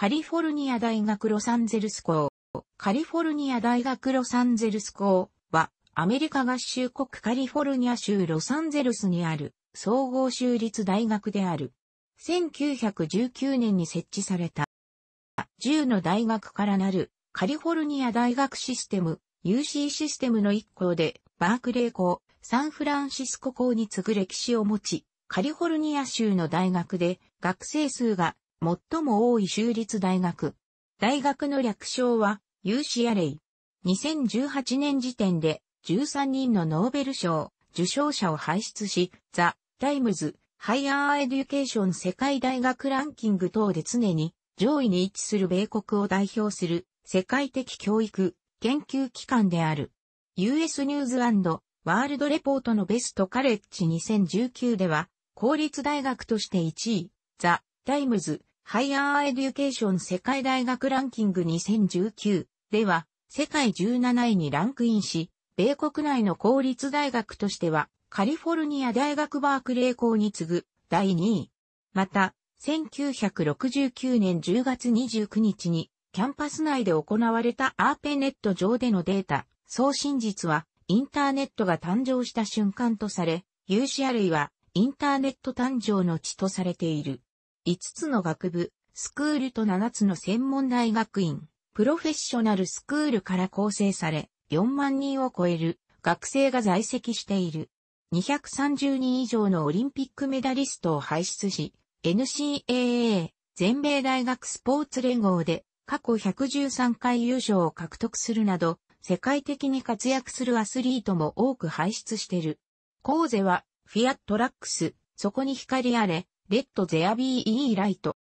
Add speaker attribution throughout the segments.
Speaker 1: カリフォルニア大学ロサンゼルス校。カリフォルニア大学ロサンゼルス校は、アメリカ合衆国カリフォルニア州ロサンゼルスにある総合州立大学である。1919年に設置された。10の大学からなるカリフォルニア大学システム、UC システムの一校で、バークレー校、サンフランシスコ校に次ぐ歴史を持ち、カリフォルニア州の大学で学生数が最も多い州立大学。大学の略称は UCLA。2018年時点で13人のノーベル賞受賞者を輩出し、ザ・タイムズ・ハイアーエデュケーション世界大学ランキング等で常に上位に位置する米国を代表する世界的教育研究機関である。US ニューズワールドレポートのベストカレッジ2019では、公立大学として1位、ザ・タイムズ、ハイヤーエデュケーション世界大学ランキング2019では、世界17位にランクインし、米国内の公立大学としては、カリフォルニア大学バークレー校に次ぐ第2位。また、1969年10月29日に、キャンパス内で行われたアーペネット上でのデータ、送信実は、インターネットが誕生した瞬間とされ、UCLA は、インターネット誕生の地とされている。5つの学部、スクールと7つの専門大学院、プロフェッショナルスクールから構成され、4万人を超える学生が在籍している。230人以上のオリンピックメダリストを輩出し、NCAA、全米大学スポーツ連合で過去113回優勝を獲得するなど、世界的に活躍するアスリートも多く輩出している。コーゼは、フィアットラックス、そこに光あれ、レッド・ゼア・ビー・イー・ライト。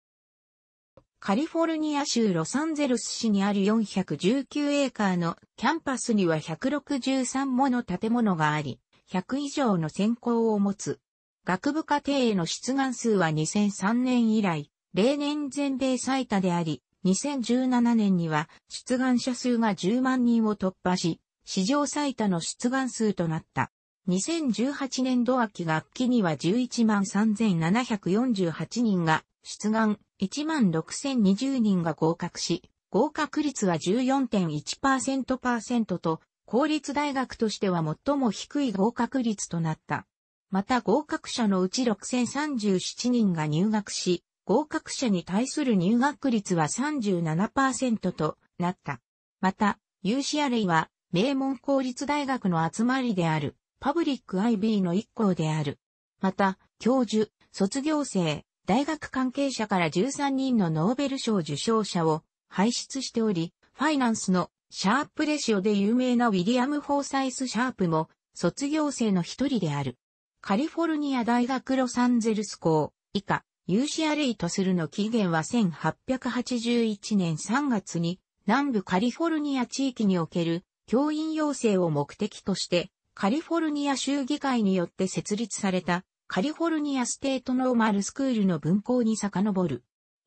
Speaker 1: カリフォルニア州ロサンゼルス市にある419エーカーのキャンパスには163もの建物があり、100以上の専攻を持つ。学部課程への出願数は2003年以来、例年全米最多であり、2017年には出願者数が10万人を突破し、史上最多の出願数となった。2018年度秋学期には11万3748人が出願、1万6020人が合格し、合格率は14.1%と、公立大学としては最も低い合格率となった。また合格者のうち6037人が入学し、合格者に対する入学率は37%となった。また、有志アレイは名門公立大学の集まりである。パブリック IB の一行である。また、教授、卒業生、大学関係者から13人のノーベル賞受賞者を輩出しており、ファイナンスのシャープレシオで有名なウィリアム・フォーサイス・シャープも卒業生の一人である。カリフォルニア大学ロサンゼルス校以下 u c レ a とするの起源は1881年3月に南部カリフォルニア地域における教員養成を目的としてカリフォルニア州議会によって設立されたカリフォルニアステートノーマルスクールの分校に遡る。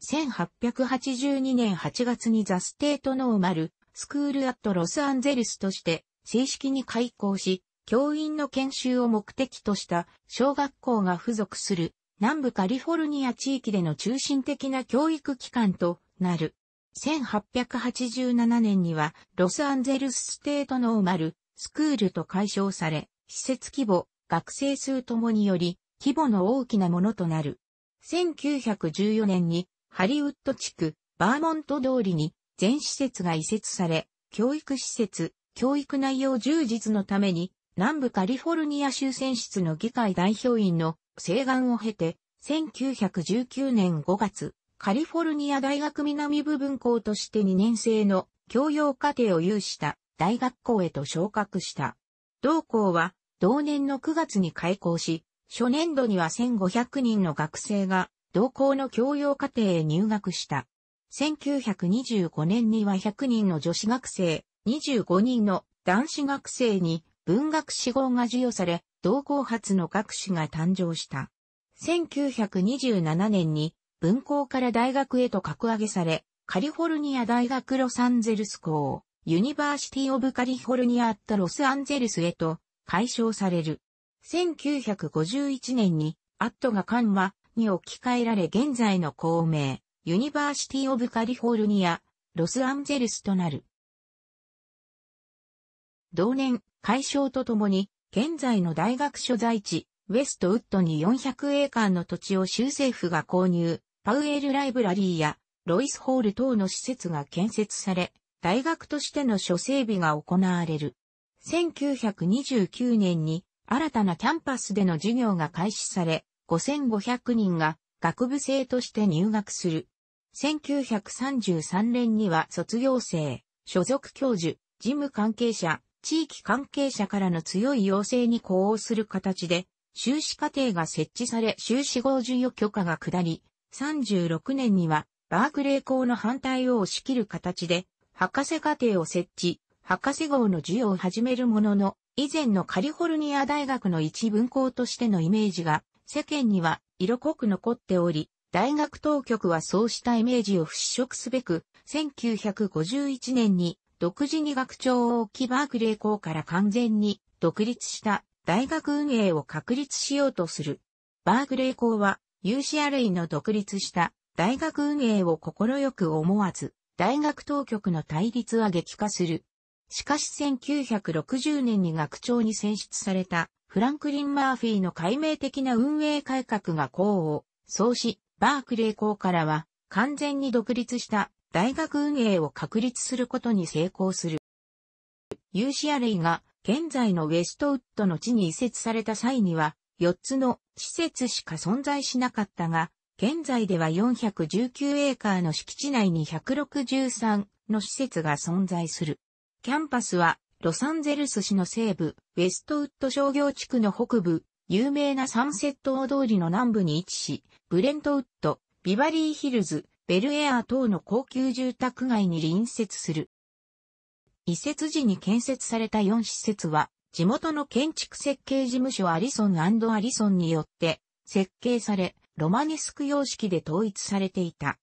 Speaker 1: 1882年8月にザ・ステートノーマルスクールアットロスアンゼルスとして正式に開校し、教員の研修を目的とした小学校が付属する南部カリフォルニア地域での中心的な教育機関となる。1887年にはロスアンゼルスステートノーマルスクールと解消され、施設規模、学生数ともにより、規模の大きなものとなる。1914年に、ハリウッド地区、バーモント通りに、全施設が移設され、教育施設、教育内容充実のために、南部カリフォルニア州選出の議会代表員の請願を経て、1919年5月、カリフォルニア大学南部分校として2年生の教養課程を有した大学校へと昇格した。同校は同年の9月に開校し、初年度には1500人の学生が同校の教養課程へ入学した。1925年には100人の女子学生、25人の男子学生に文学志望が授与され、同校初の学士が誕生した。1927年に文校から大学へと格上げされ、カリフォルニア大学ロサンゼルス校、ユニバーシティ・オブ・カリフォルニア・アット・ロス・アンゼルスへと解消される。1951年にアットが緩和に置き換えられ現在の校名、ユニバーシティ・オブ・カリフォルニア、ロス・アンゼルスとなる。同年、解消とともに、現在の大学所在地、ウェストウッドに400エーカーの土地を州政府が購入、パウエルライブラリーやロイスホール等の施設が建設され、大学としての諸整備が行われる。1929年に新たなキャンパスでの授業が開始され、5500人が学部生として入学する。1933年には卒業生、所属教授、事務関係者、地域関係者からの強い要請に呼応する形で、修士課程が設置され修士号授与許可が下り、36年にはバークレー校の反対を押し切る形で博士課程を設置、博士号の授与を始めるものの、以前のカリフォルニア大学の一分校としてのイメージが、世間には色濃く残っており、大学当局はそうしたイメージを払拭すべく、1951年に独自に学長を置きバークレー校から完全に独立した大学運営を確立しようとする。バークレー校は u c る a の独立した大学運営を快く思わず、大学当局の対立は激化する。しかし1960年に学長に選出されたフランクリン・マーフィーの解明的な運営改革が功を奏し、バークレー校からは完全に独立した大学運営を確立することに成功する。UCLA が現在のウェストウッドの地に移設された際には4つの施設しか存在しなかったが、現在では419エーカーの敷地内に163の施設が存在する。キャンパスはロサンゼルス市の西部、ウェストウッド商業地区の北部、有名なサンセット大通りの南部に位置し、ブレントウッド、ビバリーヒルズ、ベルエア等の高級住宅街に隣接する。移設時に建設された4施設は、地元の建築設計事務所アリソンアリソンによって設計され、ロマネスク様式で統一されていた。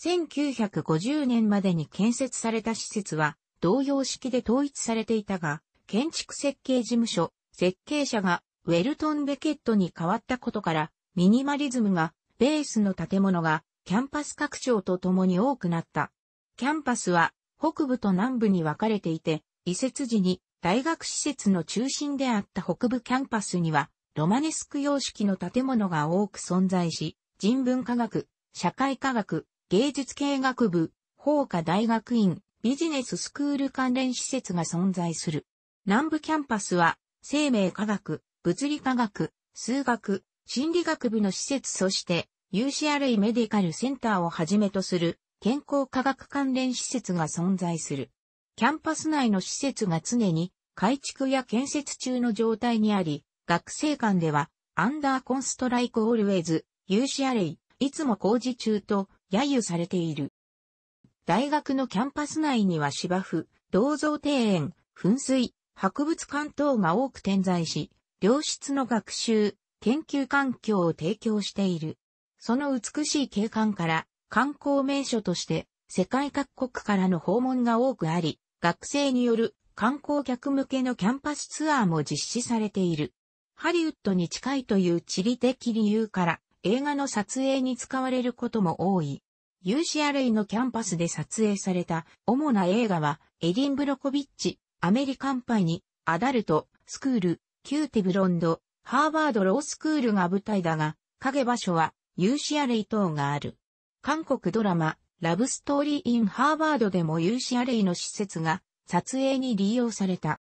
Speaker 1: 1950年までに建設された施設は同様式で統一されていたが、建築設計事務所、設計者がウェルトン・ベケットに変わったことから、ミニマリズムが、ベースの建物がキャンパス拡張とともに多くなった。キャンパスは北部と南部に分かれていて、移設時に大学施設の中心であった北部キャンパスにはロマネスク様式の建物が多く存在し、人文科学、社会科学、芸術系学部、法科大学院、ビジネススクール関連施設が存在する。南部キャンパスは、生命科学、物理科学、数学、心理学部の施設そして、UCRA メディカルセンターをはじめとする、健康科学関連施設が存在する。キャンパス内の施設が常に、改築や建設中の状態にあり、学生間では、アンダーコンストライクオールウェイズ、ユーシアレイ、いつも工事中と、揶揄されている。大学のキャンパス内には芝生、銅像庭園、噴水、博物館等が多く点在し、良質の学習、研究環境を提供している。その美しい景観から観光名所として世界各国からの訪問が多くあり、学生による観光客向けのキャンパスツアーも実施されている。ハリウッドに近いという地理的理由から映画の撮影に使われることも多い。u c r a のキャンパスで撮影された主な映画はエディン・ブロコビッチ、アメリカンパイに、アダルト、スクール、キューティブロンド、ハーバードロースクールが舞台だが、影場所は u c r a 等がある。韓国ドラマ、ラブストーリー・イン・ハーバードでも u c r a の施設が撮影に利用された。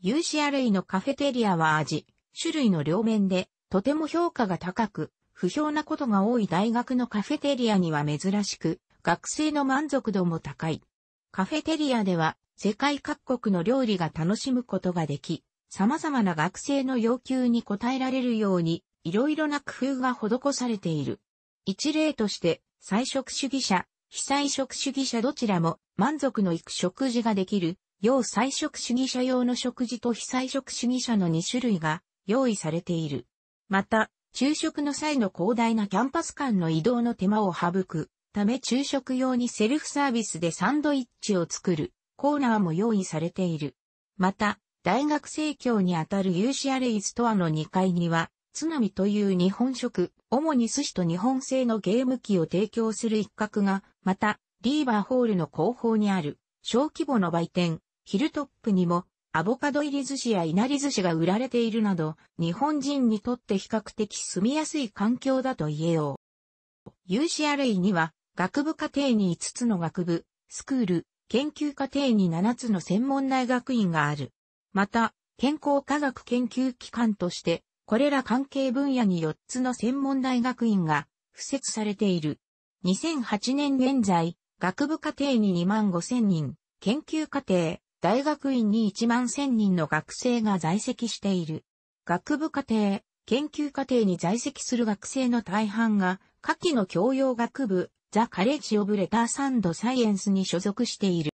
Speaker 1: u c r a のカフェテリアは味、種類の両面で、とても評価が高く、不評なことが多い大学のカフェテリアには珍しく、学生の満足度も高い。カフェテリアでは、世界各国の料理が楽しむことができ、様々な学生の要求に応えられるように、いろいろな工夫が施されている。一例として、菜食主義者、非菜食主義者どちらも満足のいく食事ができる、要菜食主義者用の食事と非菜食主義者の2種類が用意されている。また、昼食の際の広大なキャンパス間の移動の手間を省くため昼食用にセルフサービスでサンドイッチを作るコーナーも用意されている。また、大学生協にあたる UCRA ストアの2階には、津波という日本食、主に寿司と日本製のゲーム機を提供する一角が、また、リーバーホールの後方にある、小規模の売店、ヒルトップにも、アボカド入り寿司や稲荷寿司が売られているなど、日本人にとって比較的住みやすい環境だと言えよう。u c r a には、学部課程に5つの学部、スクール、研究課程に7つの専門大学院がある。また、健康科学研究機関として、これら関係分野に4つの専門大学院が付設されている。2008年現在、学部課程に2万5千人、研究課程、大学院に1万1000人の学生が在籍している。学部課程、研究課程に在籍する学生の大半が、下記の教養学部、ザ・カレッジ・オブ・レターサンド・サイエンスに所属している。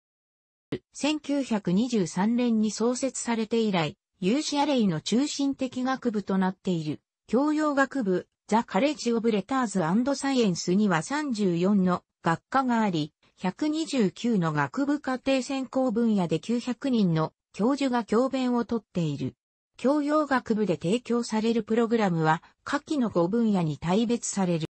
Speaker 1: 1923年に創設されて以来、u アレイの中心的学部となっている、教養学部、ザ・カレッジ・オブ・レターズ・アンド・サイエンスには34の学科があり、129の学部課程専攻分野で900人の教授が教鞭をとっている。教養学部で提供されるプログラムは、下記の5分野に大別される。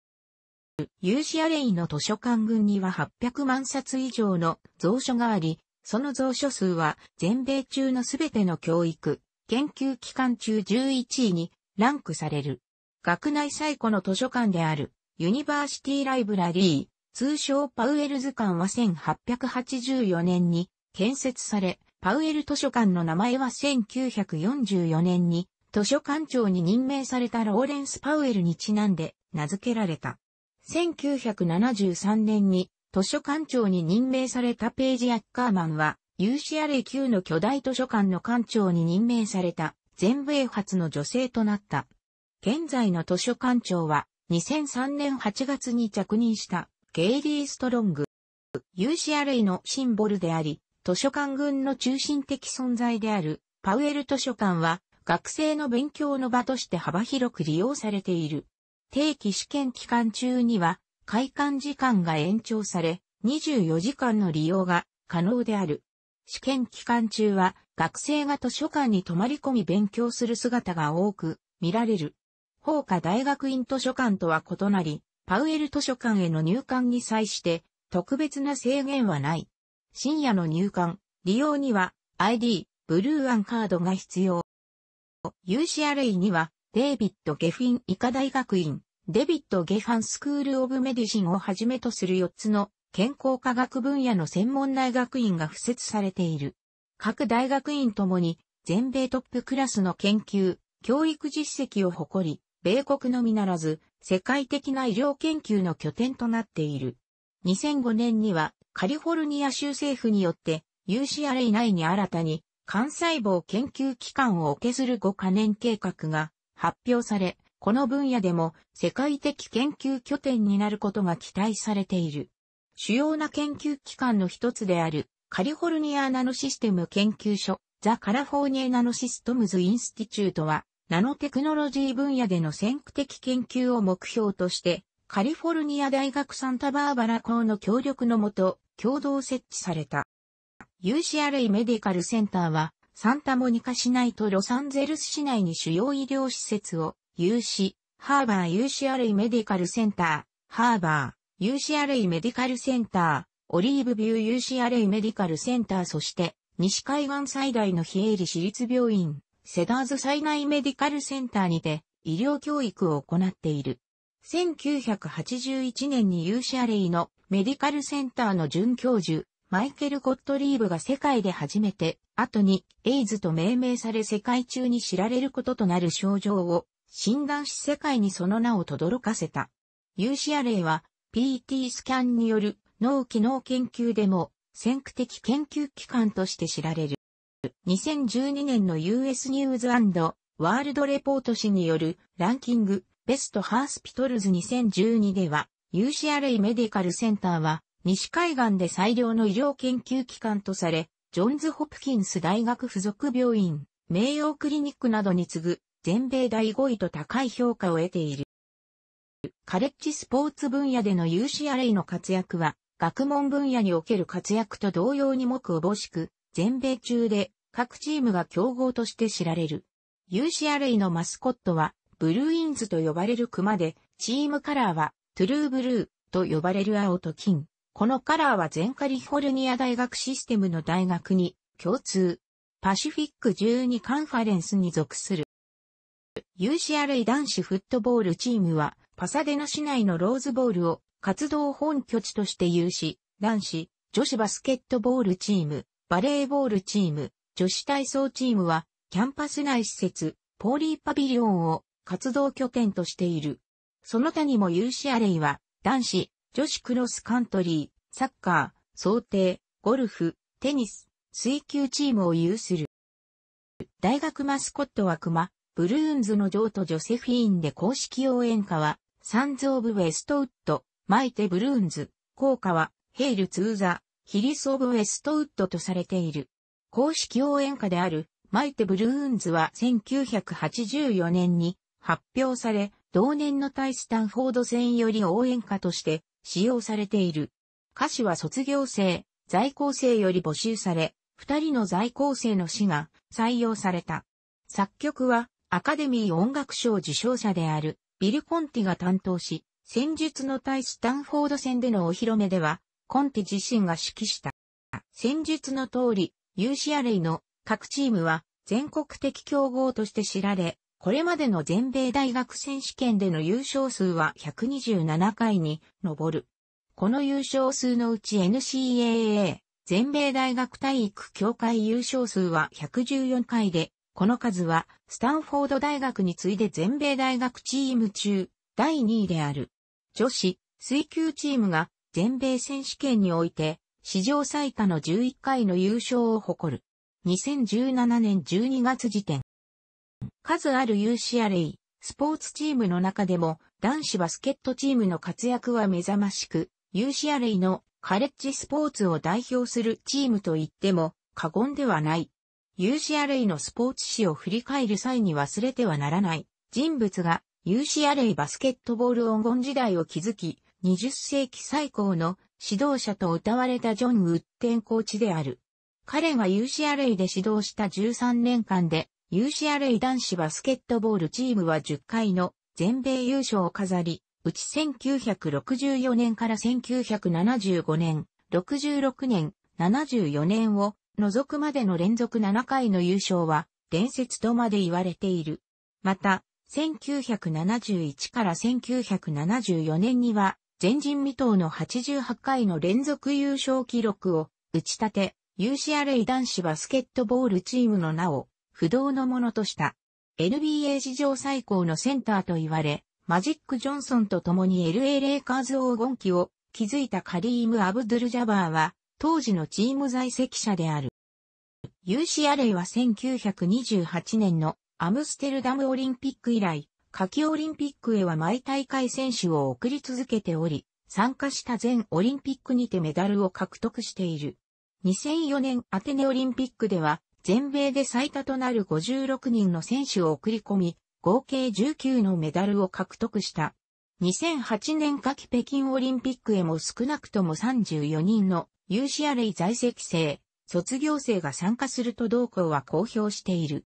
Speaker 1: 有志アレイの図書館群には800万冊以上の蔵書があり、その蔵書数は全米中のすべての教育、研究機関中11位にランクされる。学内最古の図書館であるユニバーシティライブラリー、通称パウエル図鑑は1884年に建設され、パウエル図書館の名前は1944年に図書館長に任命されたローレンス・パウエルにちなんで名付けられた。1973年に図書館長に任命されたページ・アッカーマンは u c r a の巨大図書館の館長に任命された全米初の女性となった。現在の図書館長は2003年8月に着任したゲイリー・ストロング。u c る a のシンボルであり、図書館群の中心的存在である、パウエル図書館は、学生の勉強の場として幅広く利用されている。定期試験期間中には、開館時間が延長され、24時間の利用が可能である。試験期間中は、学生が図書館に泊まり込み勉強する姿が多く見られる。法科大学院図書館とは異なり、パウエル図書館への入館に際して、特別な制限はない。深夜の入館、利用には ID、ブルーアンカードが必要。u c r a には、デイビッド・ゲフィン医科大学院、デビッド・ゲファンスクール・オブ・メディシンをはじめとする4つの健康科学分野の専門大学院が付設されている。各大学院ともに全米トップクラスの研究、教育実績を誇り、米国のみならず、世界的な医療研究の拠点となっている。2005年にはカリフォルニア州政府によって u c r a 内に新たに幹細胞研究機関を削る5カ年計画が発表され、この分野でも世界的研究拠点になることが期待されている。主要な研究機関の一つであるカリフォルニアナノシステム研究所ザ・カラフォーニエナノシストムズ・インスティチュートはナノテクノロジー分野での先駆的研究を目標として、カリフォルニア大学サンタバーバラ校の協力のもと、共同設置された。u c r a メディカルセンターは、サンタモニカ市内とロサンゼルス市内に主要医療施設を、有し、ハーバー u c r a メディカルセンター、ハーバー u c r a メディカルセンター、オリーブビュー u c r a メディカルセンターそして、西海岸最大の非営利私立病院、セダーズ災害メディカルセンターにて医療教育を行っている。1981年にユーシャレイのメディカルセンターの准教授、マイケル・ゴットリーブが世界で初めて、後にエイズと命名され世界中に知られることとなる症状を診断し世界にその名を轟かせた。ユーシアレイは PT スキャンによる脳機能研究でも先駆的研究機関として知られる。2012年の US ニューズワールドレポート誌によるランキングベストハースピトルズ2012では UCLA メディカルセンターは西海岸で最良の医療研究機関とされ、ジョンズ・ホプキンス大学附属病院、名誉クリニックなどに次ぐ全米第5位と高い評価を得ている。カレッジスポーツ分野での UCLA の活躍は、学問分野における活躍と同様に目くおぼしく、全米中で各チームが競合として知られる。u c r a のマスコットはブルーインズと呼ばれる熊で、チームカラーはトゥルーブルーと呼ばれる青と金。このカラーは全カリフォルニア大学システムの大学に共通。パシフィック12カンファレンスに属する。u c r a 男子フットボールチームはパサデナ市内のローズボールを活動本拠地として有し、男子、女子バスケットボールチーム、バレーボールチーム、女子体操チームは、キャンパス内施設、ポーリーパビリオンを活動拠点としている。その他にも u c レ a は、男子、女子クロスカントリー、サッカー、想定、ゴルフ、テニス、水球チームを有する。大学マスコットは熊、ブルーンズの譲渡とジョセフィーンで公式応援歌は、サンズ・オブ・ウェストウッド、マイテ・ブルーンズ、効果は、ヘイル・ツーザ、ヒリス・オブ・ウェストウッドとされている。公式応援歌である、マイテ・ブルーンズは1984年に発表され、同年の対スタンフォード戦より応援歌として使用されている。歌詞は卒業生、在校生より募集され、二人の在校生の詩が採用された。作曲はアカデミー音楽賞受賞者であるビル・コンティが担当し、戦術の対スタンフォード戦でのお披露目ではコンテ自身が指揮した。戦術の通り、有志アレイの各チームは全国的競合として知られ、これまでの全米大学選手権での優勝数は127回に上る。この優勝数のうち NCAA、全米大学体育協会優勝数は114回で、この数はスタンフォード大学に次いで全米大学チーム中第2位である。女子、水球チームが全米選手権において、史上最多の11回の優勝を誇る。2017年12月時点。数ある u c r a スポーツチームの中でも男子バスケットチームの活躍は目覚ましく、u c r a のカレッジスポーツを代表するチームと言っても過言ではない。u c r a のスポーツ史を振り返る際に忘れてはならない人物が u c r a バスケットボール黄金時代を築き、20世紀最高の指導者と謳われたジョン・ウッテンコーチである。彼が u c r a で指導した13年間で、u c r a 男子バスケットボールチームは10回の全米優勝を飾り、うち1964年から1975年、66年、74年を除くまでの連続7回の優勝は伝説とまで言われている。また、1971から1974年には前人未到の88回の連続優勝記録を打ち立て、u c r a 男子バスケットボールチームの名を不動のものとした。NBA 史上最高のセンターと言われ、マジック・ジョンソンと共に LA レイカーズ黄金期を築いたカリーム・アブドゥル・ジャバーは、当時のチーム在籍者である。u c r a は1928年のアムステルダムオリンピック以来、夏季オリンピックへは毎大会選手を送り続けており、参加した全オリンピックにてメダルを獲得している。2004年アテネオリンピックでは、全米で最多となる56人の選手を送り込み、合計19のメダルを獲得した。2008年夏季北京オリンピックへも少なくとも34人の u c レ a 在籍生、卒業生が参加すると同校は公表している。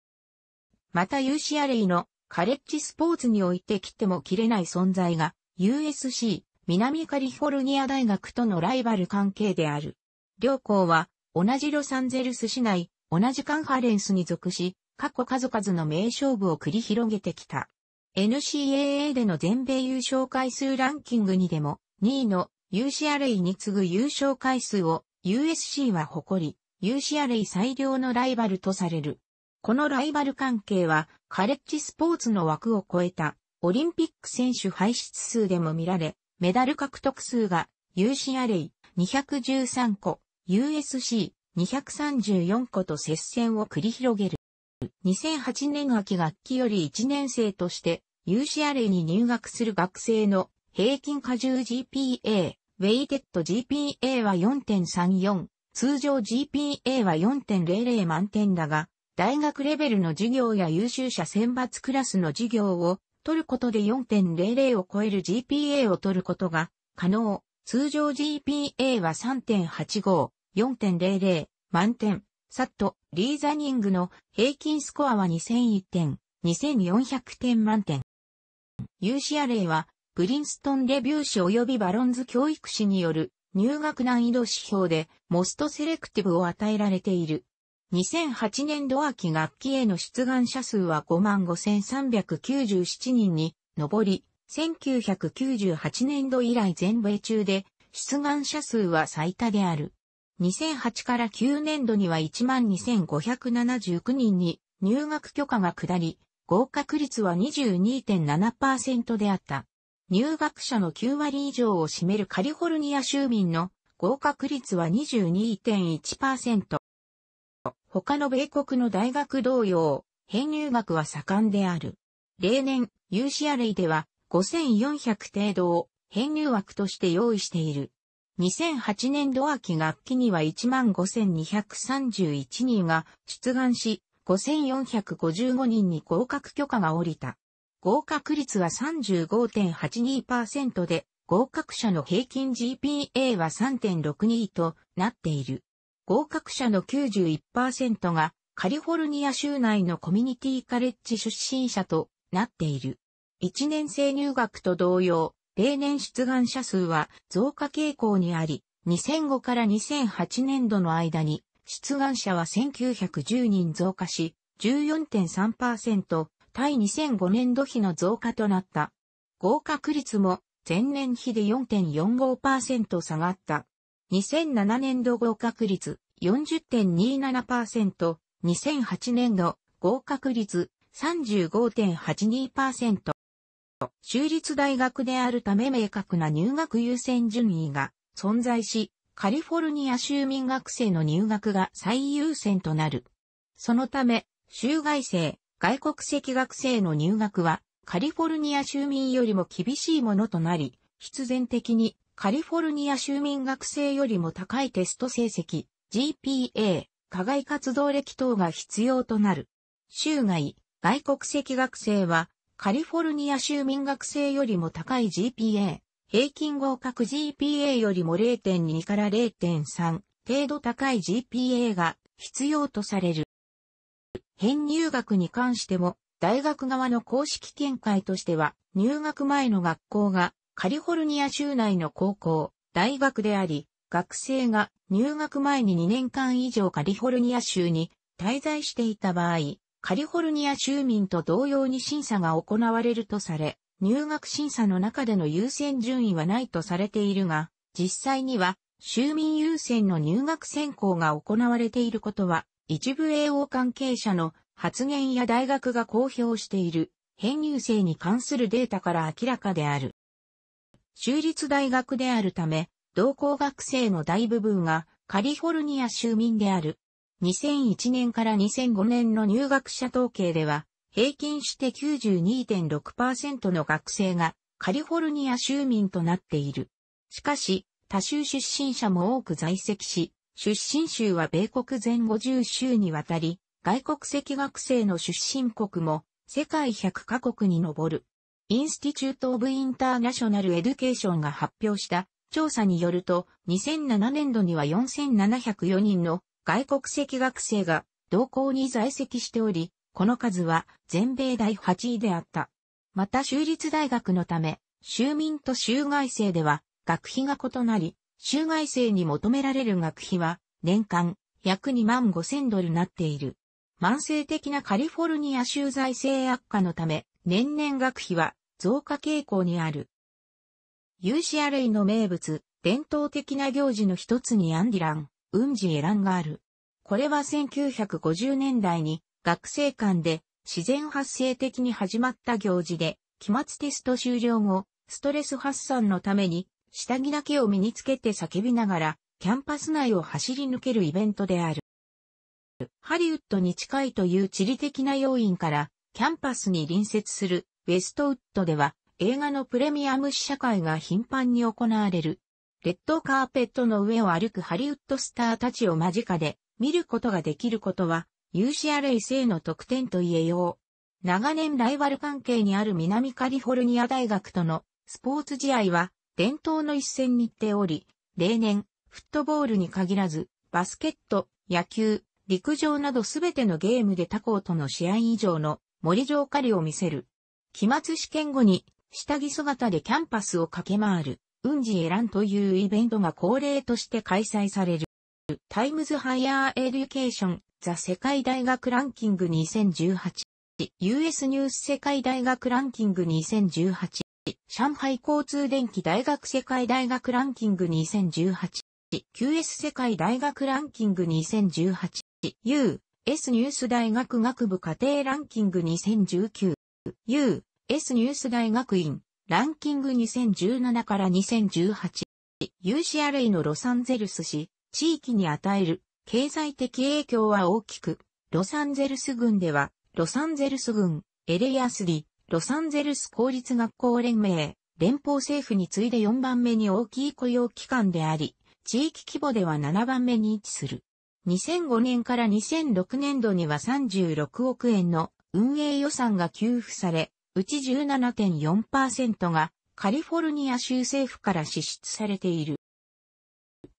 Speaker 1: また UCLA のカレッジスポーツにおいて切っても切れない存在が USC 南カリフォルニア大学とのライバル関係である。両校は同じロサンゼルス市内、同じカンファレンスに属し、過去数々の名勝負を繰り広げてきた。NCAA での全米優勝回数ランキングにでも2位の u c r a に次ぐ優勝回数を USC は誇り、u c r a 最良のライバルとされる。このライバル関係はカレッジスポーツの枠を超えたオリンピック選手排出数でも見られ、メダル獲得数が UCLA 213個、USC 234個と接戦を繰り広げる。2008年秋学期より1年生として u c レイに入学する学生の平均荷重 GPA、ウェイテッド GPA は4.34、通常 GPA は4.00満点だが、大学レベルの授業や優秀者選抜クラスの授業を取ることで4.00を超える GPA を取ることが可能。通常 GPA は3.85、4.00、満点。サット、リーザニングの平均スコアは2001点、2400点満点。u アレイは、プリンストンレビュー誌及びバロンズ教育誌による入学難易度指標で、モストセレクティブを与えられている。2008年度秋学期への出願者数は55,397人に上り、1998年度以来全米中で出願者数は最多である。2008から9年度には12,579人に入学許可が下り、合格率は22.7%であった。入学者の9割以上を占めるカリフォルニア州民の合格率は22.1%。他の米国の大学同様、編入学は盛んである。例年、UCLA では5400程度を編入枠として用意している。2008年度秋学期には15,231人が出願し、5,455人に合格許可が下りた。合格率は35.82%で、合格者の平均 GPA は3.62となっている。合格者の91%がカリフォルニア州内のコミュニティカレッジ出身者となっている。1年生入学と同様、例年出願者数は増加傾向にあり、2005から2008年度の間に出願者は1910人増加し、14.3%、対2005年度比の増加となった。合格率も前年比で4.45%下がった。2007年度合格率40.27%、2008年度合格率35.82%。州立大学であるため明確な入学優先順位が存在し、カリフォルニア州民学生の入学が最優先となる。そのため、州外生、外国籍学生の入学はカリフォルニア州民よりも厳しいものとなり、必然的にカリフォルニア州民学生よりも高いテスト成績、GPA、課外活動歴等が必要となる。州外、外国籍学生は、カリフォルニア州民学生よりも高い GPA、平均合格 GPA よりも0.2から0.3程度高い GPA が必要とされる。編入学に関しても、大学側の公式見解としては、入学前の学校がカリフォルニア州内の高校、大学であり、学生が入学前に2年間以上カリフォルニア州に滞在していた場合、カリフォルニア州民と同様に審査が行われるとされ、入学審査の中での優先順位はないとされているが、実際には州民優先の入学選考が行われていることは、一部 AO 関係者の発言や大学が公表している編入生に関するデータから明らかである。州立大学であるため、同校学生の大部分がカリフォルニア州民である。2001年から2005年の入学者統計では、平均して92.6%の学生がカリフォルニア州民となっている。しかし、他州出身者も多く在籍し、出身州は米国全50州にわたり、外国籍学生の出身国も世界100カ国に上る。インスティチュート・オブ・インターナショナル・エデュケーションが発表した調査によると、2007年度には4704人の外国籍学生が同校に在籍しており、この数は全米第8位であった。また州立大学のため、州民と州外生では学費が異なり、州外生に求められる学費は年間約2万5千ドルなっている。慢性的なカリフォルニア州財政悪化のため、年々学費は増加傾向にある。有志アレイの名物、伝統的な行事の一つにアンディラン、ウンジエランがある。これは1950年代に学生間で自然発生的に始まった行事で、期末テスト終了後、ストレス発散のために下着だけを身につけて叫びながらキャンパス内を走り抜けるイベントである。ハリウッドに近いという地理的な要因からキャンパスに隣接するウェストウッドでは映画のプレミアム試写会が頻繁に行われる。レッドカーペットの上を歩くハリウッドスターたちを間近で見ることができることは u c r a 生の特典と言えよう。長年ライバル関係にある南カリフォルニア大学とのスポーツ試合は伝統の一戦にっており、例年、フットボールに限らず、バスケット、野球、陸上などすべてのゲームで他校との試合以上の森城狩りを見せる。期末試験後に、下着姿でキャンパスを駆け回る、運児ランというイベントが恒例として開催される。タイムズハイヤーエデュケーション、ザ世界大学ランキング2018。US ニュース世界大学ランキング2018。上海交通電気大学世界大学ランキング2018。QS 世界大学ランキング2018。U S ニュース大学学部家庭ランキング2019 U S ニュース大学院ランキング2017から2018 u c r a のロサンゼルス市地域に与える経済的影響は大きくロサンゼルス郡ではロサンゼルス郡イアスリ、ロサンゼルス公立学校連盟連邦政府に次いで4番目に大きい雇用機関であり地域規模では7番目に位置する。2005年から2006年度には36億円の運営予算が給付され、うち17.4%がカリフォルニア州政府から支出されている。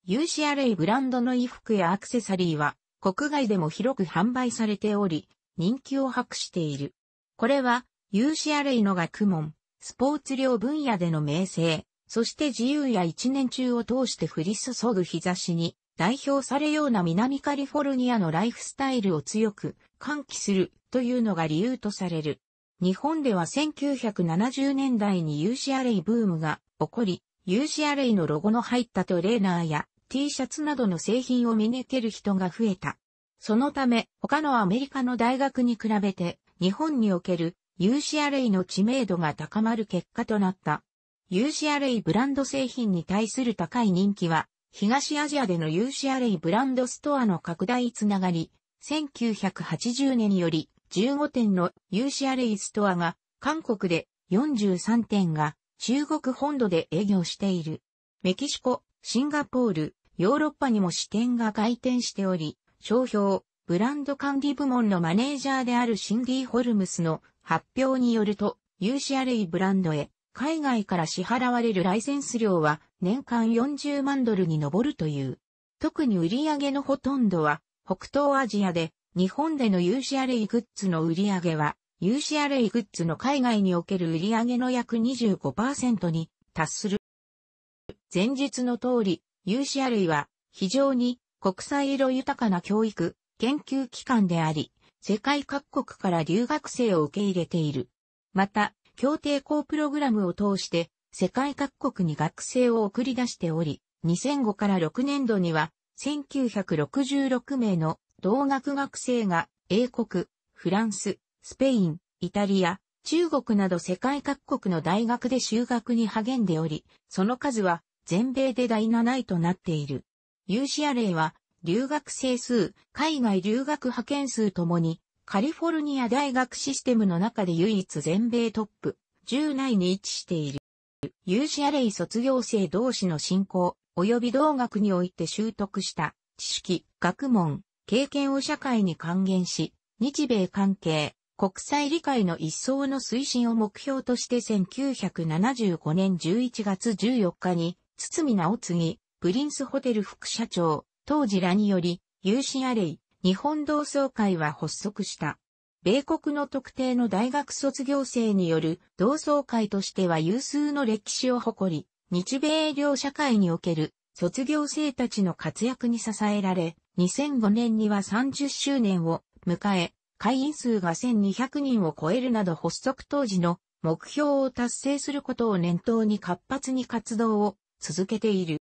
Speaker 1: u c r a ブランドの衣服やアクセサリーは国外でも広く販売されており、人気を博している。これは u c r a の学問、スポーツ量分野での名声、そして自由や一年中を通して降り注ぐ日差しに代表されような南カリフォルニアのライフスタイルを強く喚起するというのが理由とされる。日本では1970年代に u c r a ブームが起こり、u c r a のロゴの入ったトレーナーや T シャツなどの製品を見抜ける人が増えた。そのため、他のアメリカの大学に比べて、日本における u c r a の知名度が高まる結果となった。u c r a ブランド製品に対する高い人気は、東アジアでのーシアレイブランドストアの拡大つながり、1980年より15店のーシアレイストアが韓国で43店が中国本土で営業している。メキシコ、シンガポール、ヨーロッパにも支店が開店しており、商標、ブランド管理部門のマネージャーであるシンディ・ホルムスの発表によると、ーシアレイブランドへ海外から支払われるライセンス料は年間40万ドルに上るという。特に売上のほとんどは北東アジアで日本での UCRA グッズの売り上げは UCRA グッズの海外における売上の約25%に達する。前述の通り UCRA は非常に国際色豊かな教育、研究機関であり、世界各国から留学生を受け入れている。また、協定校プログラムを通して世界各国に学生を送り出しており、2005から6年度には1966名の同学学生が英国、フランス、スペイン、イタリア、中国など世界各国の大学で修学に励んでおり、その数は全米で第7位となっている。有志アレイは留学生数、海外留学派遣数ともにカリフォルニア大学システムの中で唯一全米トップ10内に位置している。志アレイ卒業生同士の進行、及び同学において習得した知識、学問、経験を社会に還元し、日米関係、国際理解の一層の推進を目標として1975年11月14日に、堤直次、プリンスホテル副社長、当時らにより、志アレイ、日本同窓会は発足した。米国の特定の大学卒業生による同窓会としては有数の歴史を誇り、日米両社会における卒業生たちの活躍に支えられ、2005年には30周年を迎え、会員数が1200人を超えるなど発足当時の目標を達成することを念頭に活発に活動を続けている。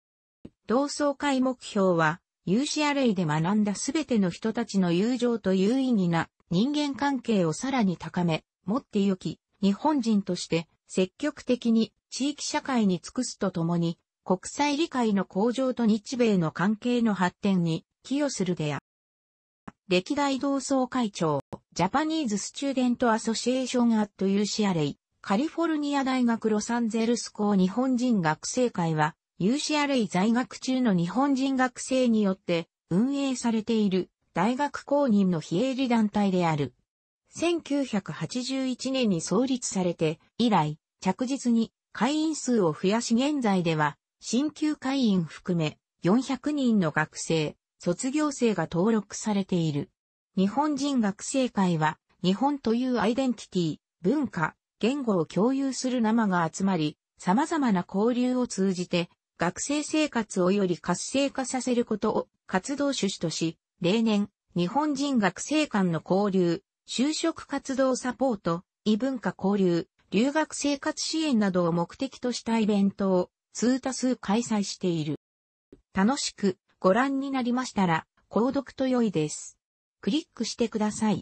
Speaker 1: 同窓会目標はユーシアレイで学んだすべての人たちの友情と有意義な人間関係をさらに高め、持ってゆき、日本人として積極的に地域社会に尽くすとともに、国際理解の向上と日米の関係の発展に寄与するであ。歴代同窓会長、ジャパニーズ・スチューデント・アソシエーション・アット・ユーシアレイ、カリフォルニア大学ロサンゼルス校日本人学生会は、UCLA 在学中の日本人学生によって運営されている大学公認の非営利団体である。1981年に創立されて以来着実に会員数を増やし現在では新旧会員含め400人の学生、卒業生が登録されている。日本人学生会は日本というアイデンティティ、文化、言語を共有する生が集まり、様々な交流を通じて学生生活をより活性化させることを活動趣旨とし、例年、日本人学生間の交流、就職活動サポート、異文化交流、留学生活支援などを目的としたイベントを数多数開催している。楽しくご覧になりましたら、購読と良いです。クリックしてください。